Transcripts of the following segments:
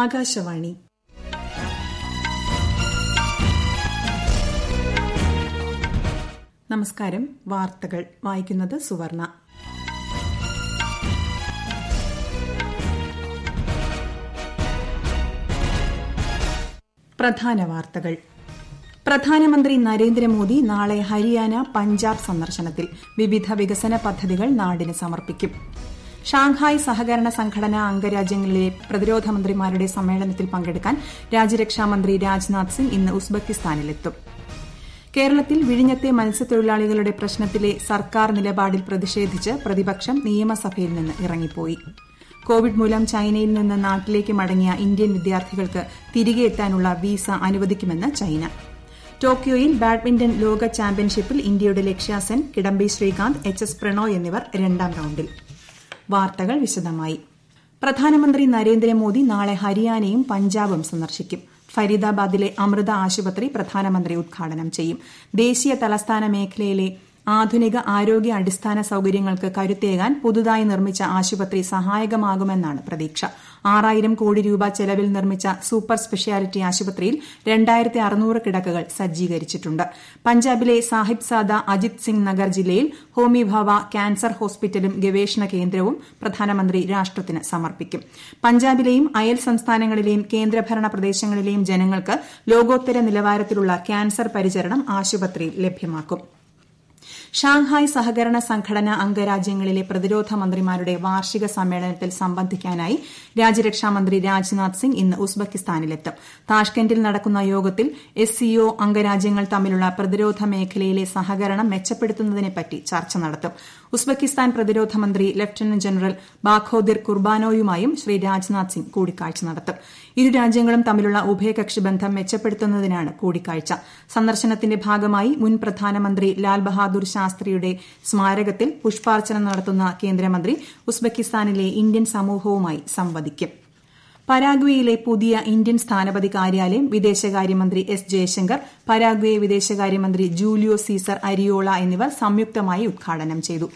ആകാശവാണി നമസ്കാരം വാർത്തകൾ വായിക്കുന്നത് സുവർണ പ്രധാന വാർത്തകൾ പ്രധാനമന്ത്രി നരേന്ദ്രമോദി നാളെ ഹരിയാന പഞ്ചാബ് സന്ദർശനത്തിൽ വിവിധ വികസന പദ്ധതികൾ നാടിന് സമർപ്പിക്കും ഷാങ്ഹായ് സഹകരണ സംഘടന അംഗരാജ്യങ്ങളിലെ പ്രതിരോധ മന്ത്രിമാരുടെ സമ്മേളനത്തിൽ പങ്കെടുക്കാൻ രാജ്യരക്ഷാമന്ത്രി രാജ്നാഥ് സിംഗ് ഇന്ന് ഉസ്ബെക്കിസ്ഥാനിലെത്തും കേരളത്തിൽ വിഴിഞ്ഞത്തെ മത്സ്യത്തൊഴിലാളികളുടെ പ്രശ്നത്തിലെ സർക്കാർ നിലപാടിൽ പ്രതിഷേധിച്ച് പ്രതിപക്ഷം നിയമസഭയിൽ നിന്ന് ഇറങ്ങിപ്പോയി കോവിഡ് മൂലം ചൈനയിൽ നിന്ന് നാട്ടിലേക്ക് മടങ്ങിയ ഇന്ത്യൻ വിദ്യാർത്ഥികൾക്ക് തിരികെ എത്താനുള്ള വിസ അനുവദിക്കുമെന്ന് ചൈന ടോക്കിയോയിൽ ബാഡ്മിന്റൺ ലോക ചാമ്പ്യൻഷിപ്പിൽ ഇന്ത്യയുടെ ലക്ഷ്യാസെൻ കിഡംബി ശ്രീകാന്ത് എച്ച് എസ് പ്രണോയ് എന്നിവർ രണ്ടാം റൌണ്ടിൽ വാർത്തകൾ വിശദമായി പ്രധാനമന്ത്രി നരേന്ദ്രമോദി നാളെ ഹരിയാനയും പഞ്ചാബും സന്ദർശിക്കും ഫരീദാബാദിലെ അമൃത ആശുപത്രി പ്രധാനമന്ത്രി ഉദ്ഘാടനം ചെയ്യും ദേശീയ തലസ്ഥാന മേഖലയിലെ ആധുനിക ആരോഗ്യ അടിസ്ഥാന സൌകര്യങ്ങൾക്ക് കരുത്തേകാൻ പുതുതായി നിർമ്മിച്ച ആശുപത്രി സഹായകമാകുമെന്നാണ് പ്രതീക്ഷ ആറായിരം കോടി രൂപ ചെലവിൽ നിർമ്മിച്ച സൂപ്പർ സ്പെഷ്യാലിറ്റി ആശുപത്രിയിൽ രണ്ടായിരത്തി അറുനൂറ് കിടക്കകൾ സജ്ജീകരിച്ചിട്ടുണ്ട് പഞ്ചാബിലെ സാഹിബ് സാദ അജിത് സിംഗ് നഗർ ജില്ലയിൽ ഹോമി ഭാവ ക്യാൻസർ ഹോസ്പിറ്റലും ഗവേഷണ കേന്ദ്രവും പ്രധാനമന്ത്രി രാഷ്ട്രത്തിന് സമർപ്പിക്കും പഞ്ചാബിലെയും അയൽ സംസ്ഥാനങ്ങളിലെയും കേന്ദ്രഭരണ പ്രദേശങ്ങളിലെയും ജനങ്ങൾക്ക് ലോകോത്തര നിലവാരത്തിലുള്ള ക്യാൻസർ പരിചരണം ആശുപത്രിയിൽ ലഭ്യമാക്കും ഷാങ്ഹായ് സഹകരണ സംഘടന അംഗരാജ്യങ്ങളിലെ പ്രതിരോധ മന്ത്രിമാരുടെ വാർഷിക സമ്മേളനത്തിൽ സംബന്ധിക്കാനായി രാജ്യരക്ഷാമന്ത്രി രാജ്നാഥ് സിംഗ് ഇന്ന് ഉസ്ബക്കിസ്ഥാനിലെത്തും താഷ്കെന്റിൽ നടക്കുന്ന യോഗത്തിൽ എസ് സി ഒ അംഗരാജ്യങ്ങൾ തമ്മിലുള്ള പ്രതിരോധ മേഖലയിലെ സഹകരണം മെച്ചപ്പെടുത്തുന്നതിനെപ്പറ്റി ചർച്ച നടത്തും ഉസ്ബെക്കിസ്ഥാൻ പ്രതിരോധ മന്ത്രി ലഫ്റ്റനന്റ് ജനറൽ ബാഖോദിർ കുർബാനോയുമായും ശ്രീ രാജ്നാഥ് സിംഗ് കൂടിക്കാഴ്ച നടത്തും ഇരു രാജ്യങ്ങളും തമ്മിലുള്ള ഉഭയകക്ഷി ബന്ധം മെച്ചപ്പെടുത്തുന്നതിനാണ് കൂടിക്കാഴ്ച സന്ദർശനത്തിന്റെ ഭാഗമായി മുൻ പ്രധാനമന്ത്രി ലാൽ ബഹാദൂർ ശാസ്ത്രിയുടെ സ്മാരകത്തിൽ പുഷ്പാർച്ചന നടത്തുന്ന കേന്ദ്രമന്ത്രി ഉസ്ബെക്കിസ്ഥാനിലെ ഇന്ത്യൻ സമൂഹവുമായി സംവദിക്കും പരാഗ്വേയിലെ പുതിയ ഇന്ത്യൻ സ്ഥാനപതി കാര്യാലയം വിദേശകാര്യമന്ത്രി എസ് ജയശങ്കർ പരാഗ്വെ വിദേശകാര്യമന്ത്രി ജൂലിയോ സീസർ അരിയോള എന്നിവർ സംയുക്തമായി ഉദ്ഘാടനം ചെയ്തു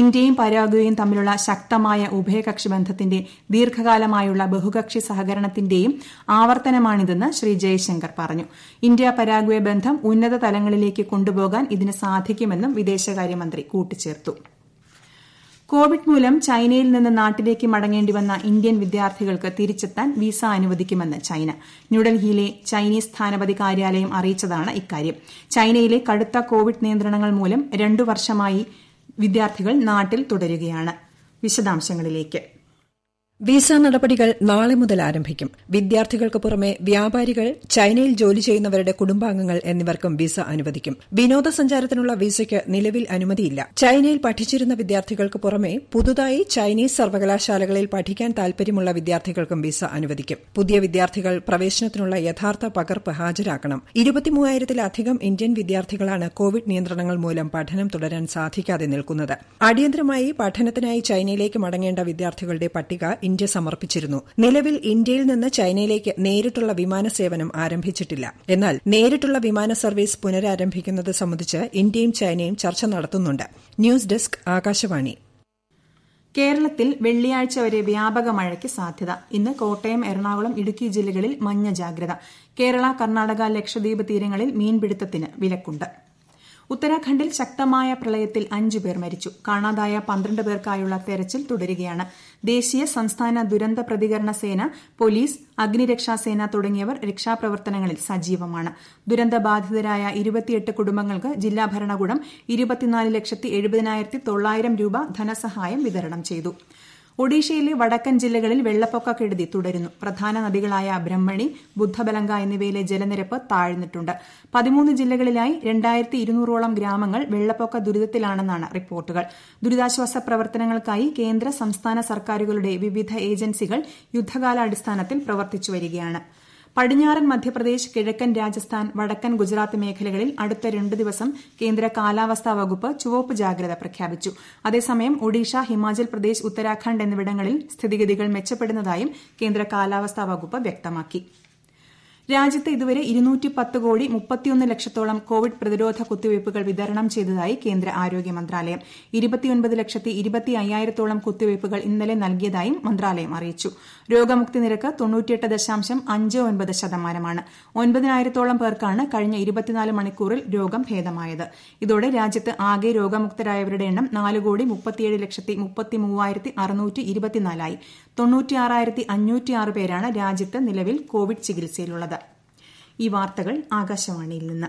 ഇന്ത്യയും പരാഗ്വേയും തമ്മിലുള്ള ശക്തമായ ഉഭയകക്ഷി ബന്ധത്തിന്റെ ദീർഘകാലമായുള്ള ബഹുകക്ഷി സഹകരണത്തിന്റെയും ആവർത്തനമാണിതെന്ന് ശ്രീ ജയശങ്കർ പറഞ്ഞു ഇന്ത്യ പരാഗ്വെ ബന്ധം ഉന്നത തലങ്ങളിലേക്ക് കൊണ്ടുപോകാൻ ഇതിന് സാധിക്കുമെന്നും വിദേശകാര്യമന്ത്രി കൂട്ടിച്ചേർത്തു കോവിഡ് മൂലം ചൈനയിൽ നിന്ന് നാട്ടിലേക്ക് മടങ്ങേണ്ടി വന്ന ഇന്ത്യൻ വിദ്യാർത്ഥികൾക്ക് തിരിച്ചെത്താൻ വിസ അനുവദിക്കുമെന്ന് ചൈന ന്യൂഡൽഹിയിലെ ചൈനീസ് സ്ഥാനപതി കാര്യാലയം അറിയിച്ചതാണ് ഇക്കാര്യം ചൈനയിലെ കടുത്ത കോവിഡ് നിയന്ത്രണങ്ങൾ മൂലം രണ്ടു വർഷമായി വിദ്യാർത്ഥികൾ നാട്ടിൽ തുടരുകയാണ് വിസ നടപടികൾ നാളെ മുതൽ ആരംഭിക്കും വിദ്യാർത്ഥികൾക്ക് പുറമെ വ്യാപാരികൾ ചൈനയിൽ ജോലി ചെയ്യുന്നവരുടെ കുടുംബാംഗങ്ങൾ എന്നിവർക്കും വിസ അനുവദിക്കും വിനോദസഞ്ചാരത്തിനുള്ള വിസയ്ക്ക് നിലവിൽ അനുമതിയില്ല ചൈനയിൽ പഠിച്ചിരുന്ന വിദ്യാർത്ഥികൾക്ക് പുറമെ പുതുതായി ചൈനീസ് സർവകലാശാലകളിൽ പഠിക്കാൻ താൽപര്യമുള്ള വിദ്യാർത്ഥികൾക്കും വിസ അനുവദിക്കും പുതിയ വിദ്യാർത്ഥികൾ പ്രവേശനത്തിനുള്ള യഥാർത്ഥ പകർപ്പ് ഹാജരാക്കണം ഇരുപത്തിമൂവായിരത്തിലധികം ഇന്ത്യൻ വിദ്യാർത്ഥികളാണ് കോവിഡ് നിയന്ത്രണങ്ങൾ മൂലം പഠനം തുടരാൻ സാധിക്കാതെ നിൽക്കുന്നത് അടിയന്തരമായി പഠനത്തിനായി ചൈനയിലേക്ക് മടങ്ങേണ്ട വിദ്യാർത്ഥികളുടെ പട്ടിക ഇന്ത്യ സമർപ്പിച്ചിരുന്നു നിലവിൽ ഇന്ത്യയിൽ നിന്ന് ചൈനയിലേക്ക് നേരിട്ടുള്ള വിമാന സേവനം ആരംഭിച്ചിട്ടില്ല എന്നാൽ നേരിട്ടുള്ള വിമാന സർവീസ് പുനരാരംഭിക്കുന്നത് സംബന്ധിച്ച് ഇന്ത്യയും ചൈനയും ചർച്ച നടത്തുന്നുണ്ട് ന്യൂസ് ഡെസ്ക് ആകാശവാണി കേരളത്തിൽ വെള്ളിയാഴ്ച വരെ വ്യാപക മഴയ്ക്ക് സാധ്യത ഇന്ന് കോട്ടയം എറണാകുളം ഇടുക്കി ജില്ലകളിൽ മഞ്ഞ ജാഗ്രത കേരള കർണാടക ലക്ഷദ്വീപ് തീരങ്ങളിൽ മീൻപിടുത്തത്തിന് വിലക്കുണ്ട് ഉത്തരാഖണ്ഡിൽ ശക്തമായ പ്രളയത്തിൽ അഞ്ചു പേർ മരിച്ചു കാണാതായ പന്ത്രണ്ട് പേർക്കായുള്ള തെരച്ചിൽ തുടരുകയാണ് ദേശീയ സംസ്ഥാന ദുരന്ത പ്രതികരണ സേന പോലീസ് അഗ്നിരക്ഷാസേന തുടങ്ങിയവർ രക്ഷാപ്രവർത്തനങ്ങളിൽ സജീവമാണ് ദുരന്തബാധിതരായ ഇരുപത്തിയെട്ട് കുടുംബങ്ങൾക്ക് ജില്ലാ ഭരണകൂടം ഇരുപത്തിനാല് ലക്ഷത്തി എഴുപതിനായിരത്തി തൊള്ളായിരം രൂപ ധനസഹായം വിതരണം ചെയ്തു ഒഡീഷയിലെ വടക്കൻ ജില്ലകളിൽ വെള്ളപ്പൊക്ക കെടുതി തുടരുന്നു പ്രധാന നദികളായ ബ്രഹ്മണി ബുദ്ധബലങ്ക എന്നിവയിലെ ജലനിരപ്പ് താഴ്ന്നിട്ടുണ്ട് പതിമൂന്ന് ജില്ലകളിലായി രണ്ടായിരത്തി ഇരുന്നൂറോളം ഗ്രാമങ്ങൾ വെള്ളപ്പൊക്ക ദുരിതത്തിലാണെന്നാണ് റിപ്പോർട്ടുകൾ ദുരിതാശ്വാസ പ്രവർത്തനങ്ങൾക്കായി കേന്ദ്ര സംസ്ഥാന സർക്കാരുകളുടെ വിവിധ ഏജൻസികൾ യുദ്ധകാലാടിസ്ഥാനത്തിൽ പ്രവർത്തിച്ചു വരികയാണ് പടിഞ്ഞാറൻ മധ്യപ്രദേശ് കിഴക്കൻ രാജസ്ഥാൻ വടക്കൻ ഗുജറാത്ത് മേഖലകളിൽ അടുത്ത രണ്ട് ദിവസം കേന്ദ്ര കാലാവസ്ഥാ വകുപ്പ് ചുവപ്പ് ജാഗ്രത പ്രഖ്യാപിച്ചു അതേസമയം ഒഡീഷ ഹിമാചൽ പ്രദേശ് ഉത്തരാഖണ്ഡ് എന്നിവിടങ്ങളിൽ സ്ഥിതിഗതികൾ മെച്ചപ്പെടുന്നതായും കേന്ദ്ര കാലാവസ്ഥാ വകുപ്പ് വ്യക്തമാക്കി രാജ്യത്ത് ഇതുവരെ ഇരുന്നൂറ്റി പത്ത് കോടി മുപ്പത്തിയൊന്ന് ലക്ഷത്തോളം കോവിഡ് പ്രതിരോധ കുത്തിവയ്പ്പുകൾ വിതരണം ചെയ്തതായി കേന്ദ്ര ആരോഗ്യ മന്ത്രാലയം ഇരുപത്തിയൊൻപത് ലക്ഷത്തി ഇരുപത്തി അയ്യായിരത്തോളം കുത്തിവയ്പ്പുകൾ ഇന്നലെ നൽകിയതായും മന്ത്രാലയം അറിയിച്ചു രോഗമുക്തി നിരക്ക് തൊണ്ണൂറ്റിയെട്ട് ദശാംശം അഞ്ച് ഒൻപത് ശതമാനമാണ് ഒൻപതിനായിരത്തോളം പേർക്കാണ് കഴിഞ്ഞ ഇരുപത്തിനാല് മണിക്കൂറിൽ രോഗം ഭേദമായത് ഇതോടെ രാജ്യത്ത് ആകെ രോഗമുക്തരായവരുടെ എണ്ണം നാല് കോടി മുപ്പത്തിയേഴ് ലക്ഷത്തി മുപ്പത്തി മൂവായിരത്തി അറുന്നൂറ്റി ഇരുപത്തിനാലായി തൊണ്ണൂറ്റിയാറായിരത്തി ആറ് പേരാണ് രാജ്യത്ത് നിലവിൽ കോവിഡ് ചികിത്സയിലുള്ളത് ഈ വാർത്തകൾ ആകാശവാണിയിൽ നിന്ന്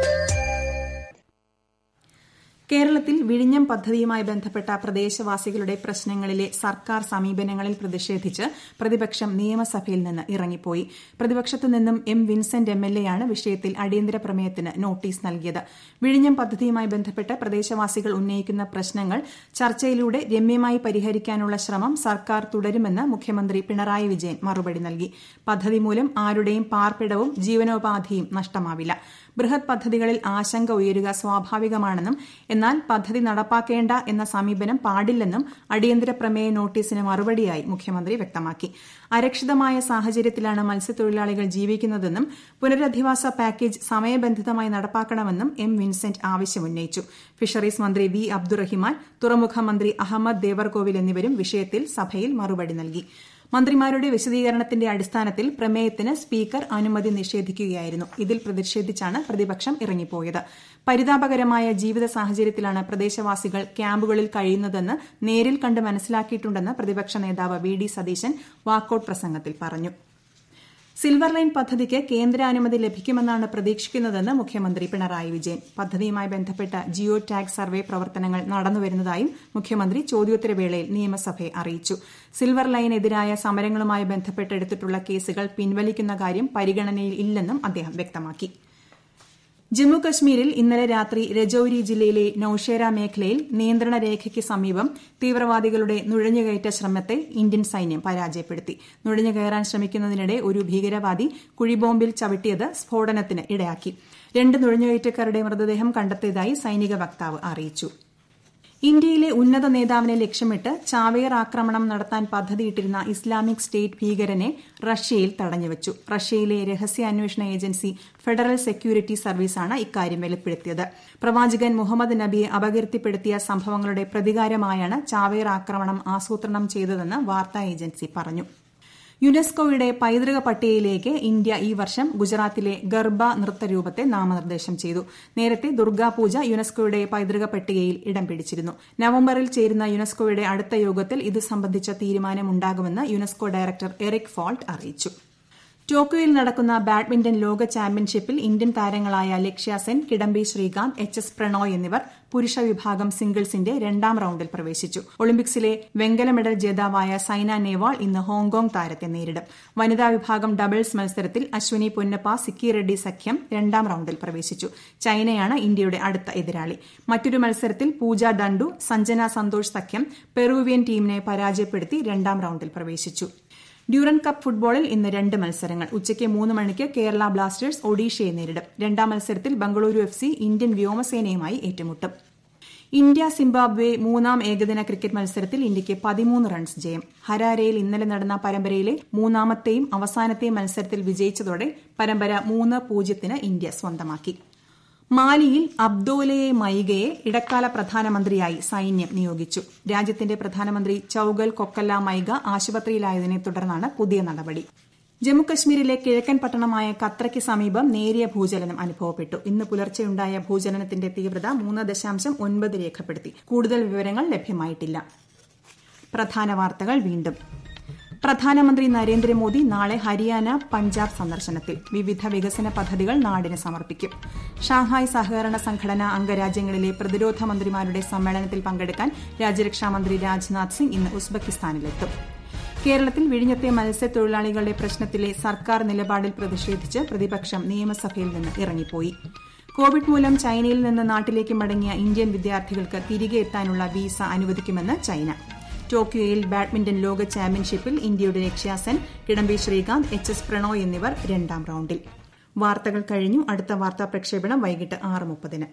കേരളത്തിൽ വിഴിഞ്ഞം പദ്ധതിയുമായി ബന്ധപ്പെട്ട പ്രദേശവാസികളുടെ പ്രശ്നങ്ങളിലെ സർക്കാർ സമീപനങ്ങളിൽ പ്രതിഷേധിച്ച് പ്രതിപക്ഷം നിയമസഭയിൽ നിന്ന് ഇറങ്ങിപ്പോയി പ്രതിപക്ഷത്തു നിന്നും എം വിൻസെന്റ് ആണ് വിഷയത്തിൽ അടിയന്തര പ്രമേയത്തിന് നോട്ടീസ് നൽകിയത് വിഴിഞ്ഞം പദ്ധതിയുമായി ബന്ധപ്പെട്ട് പ്രദേശവാസികൾ ഉന്നയിക്കുന്ന പ്രശ്നങ്ങൾ ചർച്ചയിലൂടെ രമ്യമായി പരിഹരിക്കാനുള്ള ശ്രമം സർക്കാർ തുടരുമെന്ന് മുഖ്യമന്ത്രി പിണറായി വിജയൻ മറുപടി നൽകി പദ്ധതി മൂലം ആരുടെയും പാർപ്പിടവും ജീവനോപാധിയും നഷ്ടമാവില്ല ബൃഹത് പദ്ധതികളിൽ ആശങ്ക ഉയരുക സ്വാഭാവികമാണെന്നും എന്നാൽ പദ്ധതി നടപ്പാക്കേണ്ട എന്ന സമീപനം പാടില്ലെന്നും അടിയന്തര പ്രമേയ നോട്ടീസിന് മറുപടിയായി മുഖ്യമന്ത്രി വ്യക്തമാക്കി അരക്ഷിതമായ സാഹചര്യത്തിലാണ് മത്സ്യത്തൊഴിലാളികൾ ജീവിക്കുന്നതെന്നും പുനരധിവാസ പാക്കേജ് സമയബന്ധിതമായി നടപ്പാക്കണമെന്നും എം വിൻസെന്റ് ആവശ്യമുന്നയിച്ചു ഫിഷറീസ് മന്ത്രി വി അബ്ദുറഹിമാൻ തുറമുഖ മന്ത്രി അഹമ്മദ് ദേവർകോവിൽ എന്നിവരും വിഷയത്തിൽ സഭയിൽ മറുപടി നൽകി മന്ത്രിമാരുടെ വിശദീകരണത്തിന്റെ അടിസ്ഥാനത്തിൽ പ്രമേയത്തിന് സ്പീക്കർ അനുമതി നിഷേധിക്കുകയായിരുന്നു ഇതിൽ പ്രതിഷേധിച്ചാണ് പ്രതിപക്ഷം ഇറങ്ങിപ്പോയത് പരിതാപകരമായ ജീവിത സാഹചര്യത്തിലാണ് പ്രദേശവാസികൾ ക്യാമ്പുകളിൽ കഴിയുന്നതെന്ന് നേരിൽ കണ്ട് മനസ്സിലാക്കിയിട്ടുണ്ടെന്ന് പ്രതിപക്ഷ നേതാവ് വി ഡി സതീശൻ വാക്കൌട്ട് പ്രസംഗത്തിൽ പറഞ്ഞു സിൽവർ ലൈൻ പദ്ധതിക്ക് കേന്ദ്രാനുമതി ലഭിക്കുമെന്നാണ് പ്രതീക്ഷിക്കുന്നതെന്ന് മുഖ്യമന്ത്രി പിണറായി വിജയൻ പദ്ധതിയുമായി ബന്ധപ്പെട്ട ജിയോ ടാഗ് സർവേ പ്രവർത്തനങ്ങൾ നടന്നുവരുന്നതായും മുഖ്യമന്ത്രി ചോദ്യോത്തരവേളയിൽ നിയമസഭയെ അറിയിച്ചു സിൽവർ ലൈനെതിരായ സമരങ്ങളുമായി ബന്ധപ്പെട്ടെടുത്തിട്ടുള്ള കേസുകൾ പിൻവലിക്കുന്ന കാര്യം പരിഗണനയിൽ ഇല്ലെന്നും അദ്ദേഹം വ്യക്തമാക്കി ജമ്മു ഇന്നലെ രാത്രി രജൌരി ജില്ലയിലെ നൌഷേര മേഖലയിൽ നിയന്ത്രണ രേഖയ്ക്ക് സമീപം തീവ്രവാദികളുടെ നുഴഞ്ഞുകയറ്റ ശ്രമത്തെ ഇന്ത്യൻ സൈന്യം പരാജയപ്പെടുത്തി നുഴഞ്ഞുകയറാൻ ശ്രമിക്കുന്നതിനിടെ ഒരു ഭീകരവാദി കുഴിബോംബിൽ ചവിട്ടിയത് സ്ഫോടനത്തിന് ഇടയാക്കി രണ്ട് നുഴഞ്ഞുകയറ്റക്കാരുടെ മൃതദേഹം കണ്ടെത്തിയതായി സൈനിക വക്താവ് അറിയിച്ചു ഇന്ത്യയിലെ ഉന്നത നേതാവിനെ ലക്ഷ്യമിട്ട് ചാവേർ ആക്രമണം നടത്താൻ പദ്ധതിയിട്ടിരുന്ന ഇസ്ലാമിക് സ്റ്റേറ്റ് ഭീകരനെ റഷ്യയിൽ തടഞ്ഞുവച്ചു റഷ്യയിലെ രഹസ്യാന്വേഷണ ഏജൻസി ഫെഡറൽ സെക്യൂരിറ്റി സർവീസാണ് ഇക്കാര്യം വെളിപ്പെടുത്തിയത് പ്രവാചകൻ മുഹമ്മദ് നബിയെ അപകീർത്തിപ്പെടുത്തിയ സംഭവങ്ങളുടെ പ്രതികാരമായാണ് ചാവേർ ആക്രമണം ആസൂത്രണം ചെയ്തതെന്ന് വാർത്താ ഏജൻസി പറഞ്ഞു യുനെസ്കോയുടെ പൈതൃക പട്ടികയിലേക്ക് ഇന്ത്യ ഈ വർഷം ഗുജറാത്തിലെ ഗർബ നൃത്തരൂപത്തെ നാമനിർദ്ദേശം ചെയ്തു നേരത്തെ ദുർഗാപൂജ യുനെസ്കോയുടെ പൈതൃക പട്ടികയിൽ ഇടം പിടിച്ചിരുന്നു നവംബറിൽ ചേരുന്ന യുനെസ്കോയുടെ അടുത്ത യോഗത്തിൽ ഇത് സംബന്ധിച്ച തീരുമാനമുണ്ടാകുമെന്ന് യുനെസ്കോ ഡയറക്ടർ എറിക് ഫോൾട്ട് അറിയിച്ചു ടോക്കിയോയിൽ നടക്കുന്ന ബാഡ്മിന്റൺ ലോക ചാമ്പ്യൻഷിപ്പിൽ ഇന്ത്യൻ താരങ്ങളായ ലക്ഷ്യ സെൻ കിഡംബി ശ്രീകാന്ത് എച്ച് എസ് പ്രണോയ് എന്നിവർ പുരുഷ വിഭാഗം സിംഗിൾസിന്റെ രണ്ടാം റൌണ്ടിൽ പ്രവേശിച്ചു ഒളിമ്പിക്സിലെ വെങ്കല മെഡൽ ജേതാവായ സൈന നെഹ്വാൾ ഇന്ന് ഹോങ്കോങ് താരത്തെ നേരിടും വനിതാ വിഭാഗം ഡബിൾസ് മത്സരത്തിൽ അശ്വിനി പൊന്നപ്പ സിക്കി റെഡ്ഡി സഖ്യം രണ്ടാം റൌണ്ടിൽ പ്രവേശിച്ചു ചൈനയാണ് ഇന്ത്യയുടെ അടുത്ത എതിരാളി മറ്റൊരു മത്സരത്തിൽ പൂജ ഡണ്ടു സഞ്ജന സന്തോഷ് സഖ്യം പെറുവിയൻ ടീമിനെ പരാജയപ്പെടുത്തി രണ്ടാം റൌണ്ടിൽ പ്രവേശിച്ചു ഡ്യൂറൻ കപ്പ് ഫുട്ബോളിൽ ഇന്ന് രണ്ട് മത്സരങ്ങൾ ഉച്ചയ്ക്ക് മൂന്ന് മണിക്ക് കേരള ബ്ലാസ്റ്റേഴ്സ് ഒഡീഷയെ നേരിടും രണ്ടാം മത്സരത്തിൽ ബംഗളൂരു എഫ് സി ഇന്ത്യൻ വ്യോമസേനയുമായി ഏറ്റുമുട്ടും ഇന്ത്യ സിംബാബ്വെ മൂന്നാം ഏകദിന ക്രിക്കറ്റ് മത്സരത്തിൽ ഇന്ത്യയ്ക്ക് പതിമൂന്ന് റൺസ് ജയം ഹരാരയിൽ ഇന്നലെ നടന്ന പരമ്പരയിലെ മൂന്നാമത്തെയും അവസാനത്തെയും മത്സരത്തിൽ വിജയിച്ചതോടെ പരമ്പര മൂന്ന് പൂജ്യത്തിന് ഇന്ത്യ സ്വന്തമാക്കി മാലിയിൽ അബ്ദോലയെ മൈഗയെ ഇടക്കാല പ്രധാനമന്ത്രിയായി സൈന്യം നിയോഗിച്ചു രാജ്യത്തിന്റെ പ്രധാനമന്ത്രി ചൌഗൽ കൊക്കല്ല മൈഗ ആശുപത്രിയിലായതിനെ തുടർന്നാണ് പുതിയ നടപടി ജമ്മുകശ്മീരിലെ കിഴക്കൻ പട്ടണമായ കത്രയ്ക്ക് സമീപം നേരിയ ഭൂചലനം അനുഭവപ്പെട്ടു ഇന്ന് പുലർച്ചെയുണ്ടായ ഭൂചലനത്തിന്റെ തീവ്രത മൂന്ന് ദശാംശം ഒൻപത് രേഖപ്പെടുത്തി കൂടുതൽ വിവരങ്ങൾ ലഭ്യമായിട്ടില്ല പ്രധാന വാർത്തകൾ വീണ്ടും പ്രധാനമന്ത്രി നരേന്ദ്രമോദി നാളെ ഹരിയാന പഞ്ചാബ് സന്ദർശനത്തിൽ വിവിധ വികസന പദ്ധതികൾ നാടിന് സമർപ്പിക്കും ഷാങ്ഹായ് സഹകരണ സംഘടന അംഗരാജ്യങ്ങളിലെ പ്രതിരോധ മന്ത്രിമാരുടെ സമ്മേളനത്തിൽ പങ്കെടുക്കാൻ രാജ്യരക്ഷാമന്ത്രി രാജ്നാഥ് സിംഗ് ഇന്ന് ഉസ്ബെക്കിസ്ഥാനിലെത്തും കേരളത്തിൽ വിഴിഞ്ഞത്തെ മത്സ്യത്തൊഴിലാളികളുടെ പ്രശ്നത്തിലെ സർക്കാർ നിലപാടിൽ പ്രതിഷേധിച്ച് പ്രതിപക്ഷം നിയമസഭയിൽ നിന്ന് ഇറങ്ങിപ്പോയി കോവിഡ് മൂലം ചൈനയിൽ നിന്ന് നാട്ടിലേക്ക് മടങ്ങിയ ഇന്ത്യൻ വിദ്യാർത്ഥികൾക്ക് തിരികെ എത്താനുള്ള വീസ അനുവദിക്കുമെന്ന് ചൈന ടോക്കിയോയിൽ ബാഡ്മിന്റൺ ലോക ചാമ്പ്യൻഷിപ്പിൽ ഇന്ത്യയുടെ ലക്ഷ്യാസെൻ കിഡംബി ശ്രീകാന്ത് എച്ച് എസ് പ്രണോയ് എന്നിവർ രണ്ടാം റൌണ്ടിൽ വാർത്തകൾ കഴിഞ്ഞു അടുത്ത വാർത്താ പ്രക്ഷേപണം വൈകിട്ട് ആറ് മുപ്പതിന്